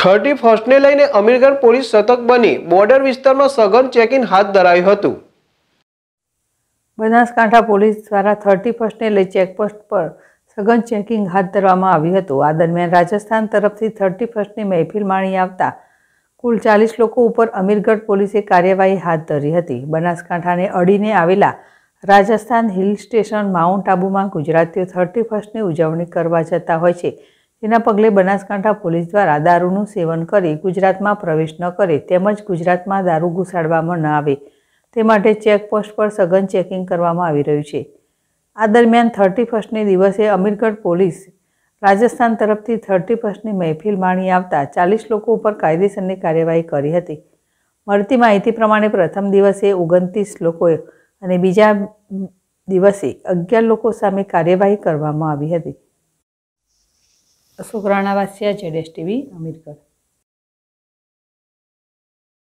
thirty ફર્સ્ટને લઈને Amirgadh police સતર્ક બની બોર્ડર વિસ્તારમાં સઘન ચેકિંગ હાથ ધરાયું હતું બનાસકાંઠા પોલીસ દ્વારા થર્ટી ફર્સ્ટને લઈ ચેકપોસ્ટ પર સઘન ચેકિંગ હાથ ધરવામાં આવ્યું હતું આ દરમિયાન રાજસ્થાન તરફથી થર્ટી ફર્સ્ટની મહેફિલ માણી આવતા કુલ ચાલીસ લોકો ઉપર અમીરગઢ પોલીસે કાર્યવાહી હાથ ધરી હતી બનાસકાંઠાને અડીને આવેલા રાજસ્થાન હિલ સ્ટેશન માઉન્ટ આબુમાં ગુજરાતીઓ થર્ટી ફર્સ્ટની ઉજવણી કરવા જતા હોય છે તેના પગલે બનાસકાંઠા પોલીસ દ્વારા દારૂનું સેવન કરી ગુજરાતમાં પ્રવેશ ન કરે તેમજ ગુજરાતમાં દારૂ ઘુસાડવામાં ન આવે તે માટે ચેકપોસ્ટ પર સઘન ચેકિંગ કરવામાં આવી રહ્યું છે આ દરમિયાન થર્ટી ફર્સ્ટને દિવસે અમીરગઢ પોલીસ રાજસ્થાન તરફથી થર્ટી ફર્સ્ટની મહેફિલ માણી આવતા ચાલીસ લોકો ઉપર કાયદેસરની કાર્યવાહી કરી હતી મળતી માહિતી પ્રમાણે પ્રથમ દિવસે ઓગણત્રીસ લોકોએ અને બીજા દિવસે અગિયાર લોકો સામે કાર્યવાહી કરવામાં આવી હતી છોકરાના વાસિયા જેડેશ ટીવી અમીરગઢ